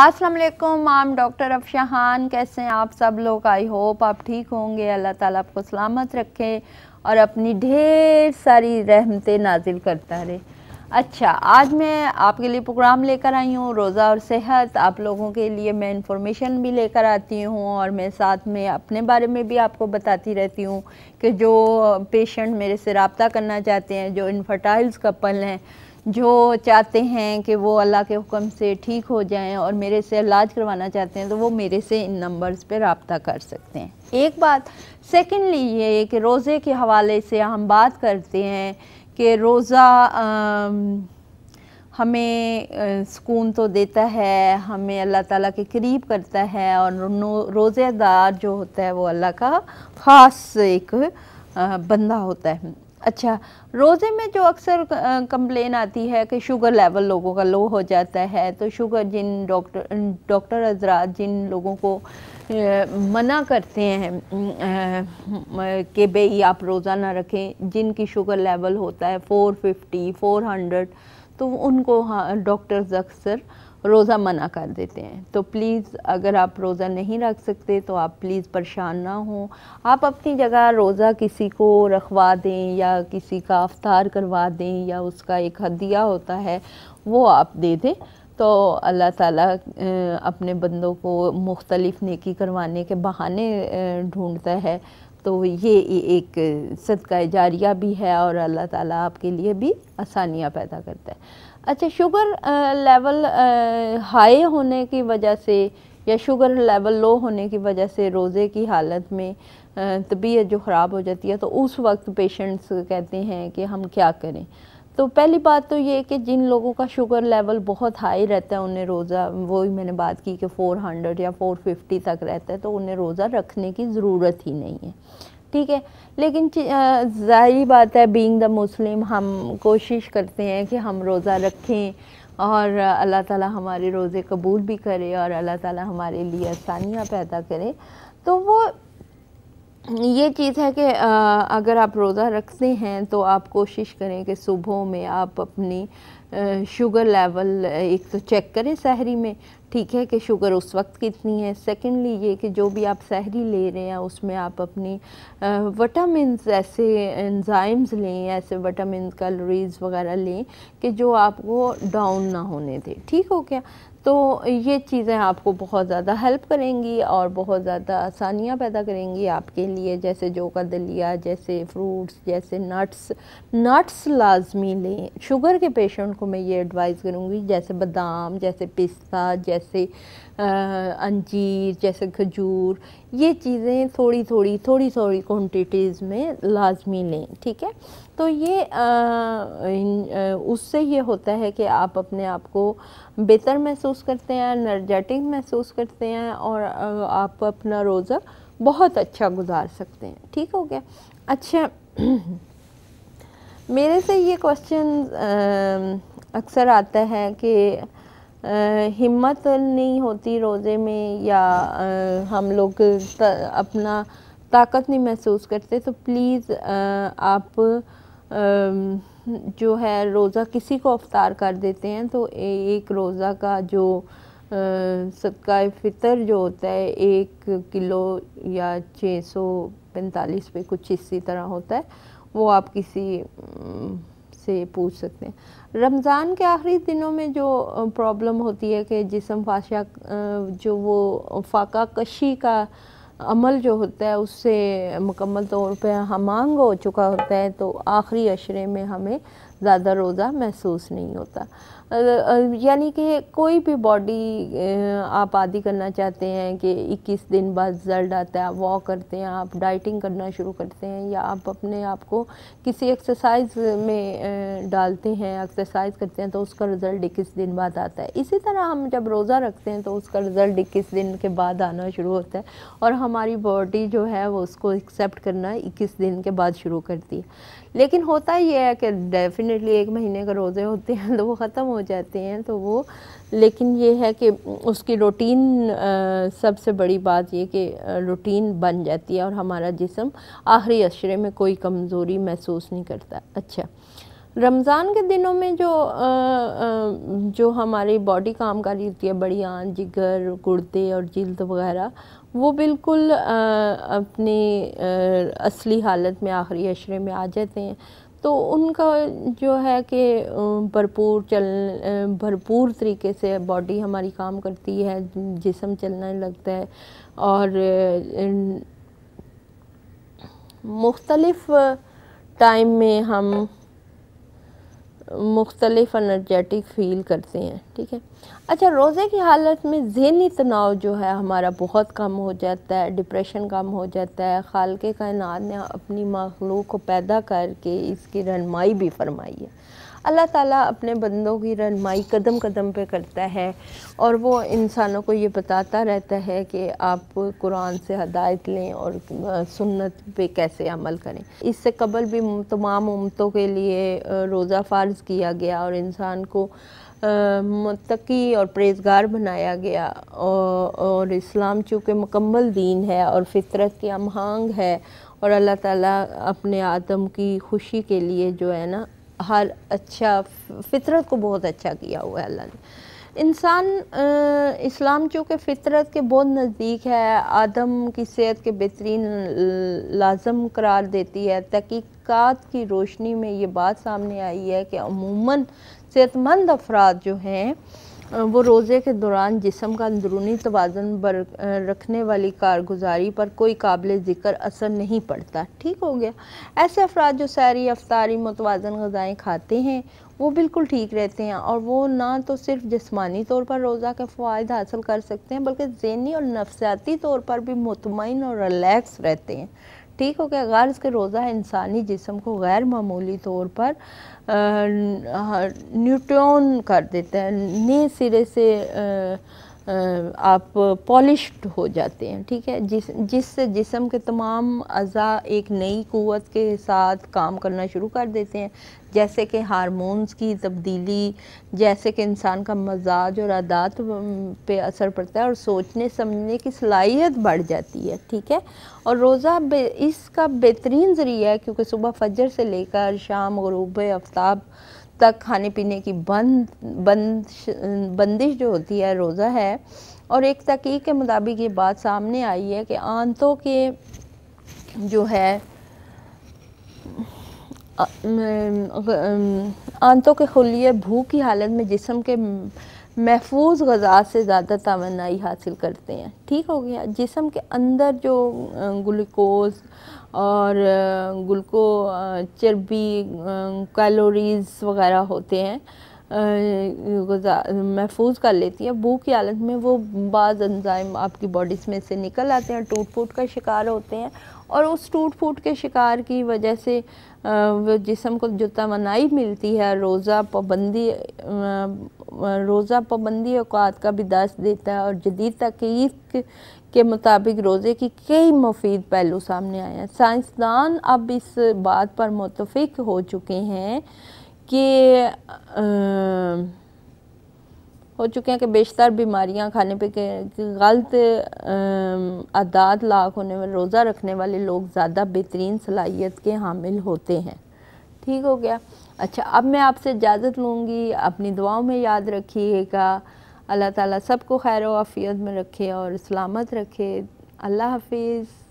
अस्सलाम वालेकुम आम डॉक्टर अफशाहान कैसे हैं आप सब लोग आई होप आप ठीक होंगे अल्लाह ताला आपको सलामत रखे और अपनी ढेर सारी रहमतें नाजिल करता रहे अच्छा आज मैं आपके लिए प्रोग्राम लेकर आई हूँ रोज़ा और सेहत आप लोगों के लिए मैं इंफॉर्मेशन भी लेकर आती हूँ और मैं साथ में अपने बारे में भी आपको बताती रहती हूँ कि जो पेशेंट मेरे से रबता करना चाहते हैं जो इनफर्टाइल्स कपल हैं जो चाहते हैं कि वो अल्लाह के हुक्म से ठीक हो जाएं और मेरे से इलाज करवाना चाहते हैं तो वो मेरे से इन नंबर्स पर रबता कर सकते हैं एक बात सेकेंडली ये कि रोज़े के हवाले से हम बात करते हैं कि रोज़ा हमें सुकून तो देता है हमें अल्लाह ताला के करीब करता है और रोज़ेदार जो होता है वो अल्लाह का ख़ास एक बंदा होता है अच्छा रोज़े में जो अक्सर कंप्लेन आती है कि शुगर लेवल लोगों का लो हो जाता है तो शुगर जिन डॉक्टर डॉक्टर हजरात जिन लोगों को मना करते हैं कि भाई आप रोज़ा ना रखें जिनकी शुगर लेवल होता है 450, 400 तो उनको हाँ डॉक्टर्स अक्सर रोज़ा मना कर देते हैं तो प्लीज़ अगर आप रोज़ा नहीं रख सकते तो आप प्लीज़ परेशान ना हो आप अपनी जगह रोज़ा किसी को रखवा दें या किसी का अवतार करवा दें या उसका एक हदिया होता है वो आप दे दें तो अल्लाह ताला अपने बंदों को मुख्तलिफ़ नेकी करवाने के बहाने ढूंढता है तो ये एक सदका जारिया भी है और अल्लाह ताला आपके लिए भी आसानियाँ पैदा करता है अच्छा शुगर लेवल हाई होने की वजह से या शुगर लेवल लो होने की वजह से रोज़े की हालत में तबीयत जो ख़राब हो जाती है तो उस वक्त पेशेंट्स कहते हैं कि हम क्या करें तो पहली बात तो ये कि जिन लोगों का शुगर लेवल बहुत हाई रहता है उन्हें रोज़ा वही मैंने बात की कि 400 या 450 तक रहता है तो उन्हें रोज़ा रखने की ज़रूरत ही नहीं है ठीक है लेकिन ज़ाहरी बात है बीइंग द मुस्लिम हम कोशिश करते हैं कि हम रोज़ा रखें और अल्लाह ताला हमारे रोज़े कबूल भी करे और अल्लाह ताला हमारे लिए आसानियाँ पैदा करे तो वो ये चीज़ है कि अगर आप रोज़ा रखते हैं तो आप कोशिश करें कि सुबह में आप अपनी शुगर लेवल एक तो चेक करें शहरी में ठीक है कि शुगर उस वक्त कितनी है सेकेंडली ये कि जो भी आप सहरी ले रहे हैं उसमें आप अपनी वटामिन ऐसे एंजाइम्स लें ऐसे वटामिन कैलोरीज वगैरह लें कि जो आपको डाउन ना होने दें ठीक हो क्या तो ये चीज़ें आपको बहुत ज़्यादा हेल्प करेंगी और बहुत ज़्यादा आसानियाँ पैदा करेंगी आपके लिए जैसे जो का दलिया जैसे फ्रूट्स जैसे नट्स नट्स लाजमी लें शुगर के पेशेंट को मैं ये एडवाइस करूँगी जैसे बादाम जैसे पिस्ता जैसे जैसे अंजीर जैसे खजूर ये चीज़ें थोड़ी थोड़ी थोड़ी थोड़ी क्वान्टिटीज़ में लाजमी लें ठीक है तो ये उससे ये होता है कि आप अपने आप को बेहतर महसूस करते हैं एनर्जेटिक महसूस करते हैं और आप अपना रोज़ा बहुत अच्छा गुजार सकते हैं ठीक हो गया अच्छा मेरे से ये क्वेश्चन अक्सर आता है कि हिम्मत नहीं होती रोज़े में या आ, हम लोग ता, अपना ताकत नहीं महसूस करते तो प्लीज़ आप आ, जो है रोज़ा किसी को अवतार कर देते हैं तो ए, एक रोज़ा का जो सदका फ़ितर जो होता है एक किलो या छः सौ पैंतालीस पे कुछ इसी तरह होता है वो आप किसी से पूछ सकते हैं रमज़ान के आखिरी दिनों में जो प्रॉब्लम होती है कि जिसम फाशा जो वो फाका कशी का अमल जो होता है उससे मुकम्मल तौर पर हमांग हो चुका होता है तो आखिरी अशरे में हमें ज़्यादा रोज़ा महसूस नहीं होता यानी कि कोई भी बॉडी आप आदि करना चाहते हैं कि 21 दिन बाद रिजल्ट आता है आप वॉक करते हैं आप डाइटिंग करना शुरू करते हैं या आप अपने आप को किसी एक्सरसाइज में डालते हैं एक्सरसाइज करते हैं तो उसका रिज़ल्ट इक्कीस दिन बाद आता है इसी तरह हम जब रोज़ा रखते हैं तो उसका रिज़ल्ट इक्कीस दिन के बाद आना शुरू होता है और हमारी बॉडी जो है वो उसको एक्सेप्ट करना इक्कीस दिन के बाद शुरू करती है लेकिन होता यह है कि डेफ़िनेटली एक महीने का रोज़े होते हैं तो वो ख़त्म हो जाते हैं तो वो लेकिन ये है कि उसकी रूटीन सबसे बड़ी बात ये कि रूटीन बन जाती है और हमारा जिसम आखिरी अशरे में कोई कमज़ोरी महसूस नहीं करता अच्छा रमज़ान के दिनों में जो आ, आ, जो हमारी बॉडी काम कर रही होती है बड़ी बड़ियान जिगर गुर्दे और जल्द वगैरह वो बिल्कुल आ, अपनी आ, असली हालत में आखिरी अशरे में आ जाते हैं तो उनका जो है कि भरपूर चल भरपूर तरीके से बॉडी हमारी काम करती है जिसम चलने लगता है और मुख्तलफ़ टाइम में हम मुख्तलिफ अनर्जेटिक फील करते हैं ठीक है अच्छा रोज़े की हालत में जहनी तनाव जो है हमारा बहुत कम हो जाता है डिप्रेशन कम हो जाता है खाल के कायनात ने अपनी मखलूक को पैदा करके इसकी रहनमाई भी फरमाई है अल्लाह ताला अपने बंदों की रनमाई कदम कदम पे करता है और वो इंसानों को ये बताता रहता है कि आप कुरान से हदायत लें और सुन्नत पे कैसे अमल करें इससे कबल भी तमाम उमतों के लिए रोज़ा फ़र्ज़ किया गया और इंसान को मतकी और परहेजगार बनाया गया और, इस्लाम चूँकि मुकम्मल दीन है और फितरत की अमहंग है और अल्लाह ताला अपने आदम की खुशी के लिए जो है ना हर अच्छा फितरत को बहुत अच्छा किया हुआ है अल्लाह ने इंसान इस्लाम चूँकि फ़ितरत के बहुत नज़दीक है आदम की सेहत के बेहतरीन लाजम करार देती है तहकीक़ात की रोशनी में ये बात सामने आई है कि अमूमन सेहतमंद अफराद जो हैं वो रोज़े के दौरान जिसम का अंदरूनी तोज़न बर रखने वाली कारगुजारी पर कोई काबिल ज़िक्र असर नहीं पड़ता ठीक हो गया ऐसे अफराद जो सैरी अफ्तारी मतवाजन गज़ाएँ खाते हैं वो बिल्कुल ठीक रहते हैं और वो ना तो सिर्फ जिसमानी तौर पर रोज़ा के फ़ायद हासिल कर सकते हैं बल्कि जहनी और नफसियाती तौर पर भी मतम और रिलैक्स रहते हैं ठीक हो गया गर्ज के रोज़ा इंसानी जिसम को गैर मामूली तौर पर न्यूट्रॉन कर देते हैं नए सिरे से आ, आप पॉलिश हो जाते हैं ठीक है जिस जिससे जिसम के तमाम अज़ा एक नई क़वत के साथ काम करना शुरू कर देते हैं जैसे कि हारमोन्स की तब्दीली जैसे कि इंसान का मजाज और आदात पे असर पड़ता है और सोचने समझने की सलाहियत बढ़ जाती है ठीक है और रोज़ा बे, इसका बेहतरीन ज़रिया है क्योंकि सुबह फजर से लेकर शाम गरूब आफ्ताब तक खाने पीने की बंद बंद बंदिश जो होती है रोज़ा है और एक तहकीक के मुताबिक ये बात सामने आई है कि आंतों के जो है आंतों के खुलिए भूख की हालत में जिसम के महफूज गज़ा से ज़्यादा तोनाई हासिल करते हैं ठीक हो गया जिसम के अंदर जो ग्लूकोज और ग्लूको चर्बी कैलोरीज़ वगैरह होते हैं महफूज कर लेती है भूख की हालत में वो बाज़ एंजाइम आपकी बॉडीज़ में से निकल आते हैं टूट फूट का शिकार होते हैं और उस टूट फूट के शिकार की वजह से वो जिसम को जो तोानाई मिलती है रोज़ा पाबंदी रोज़ा पाबंदी अवकात का भी दस देता है और जदीद तकीद के मुताबिक रोज़े की कई मुफीद पहलू सामने आए हैं साइंसदान अब इस बात पर मुतफिक हो चुके हैं कि हो चुके हैं कि बेशतर बीमारियां खाने पे के गलत आदात लाख होने वाले रोज़ा रखने वाले लोग ज़्यादा बेहतरीन सलाहियत के हामिल होते हैं ठीक हो गया अच्छा अब मैं आपसे इजाज़त लूँगी अपनी दुआओं में याद रखिएगा अल्लाह ताला सबको खैर वाफ़ियत में रखे और सलामत रखे अल्लाह हाफिज़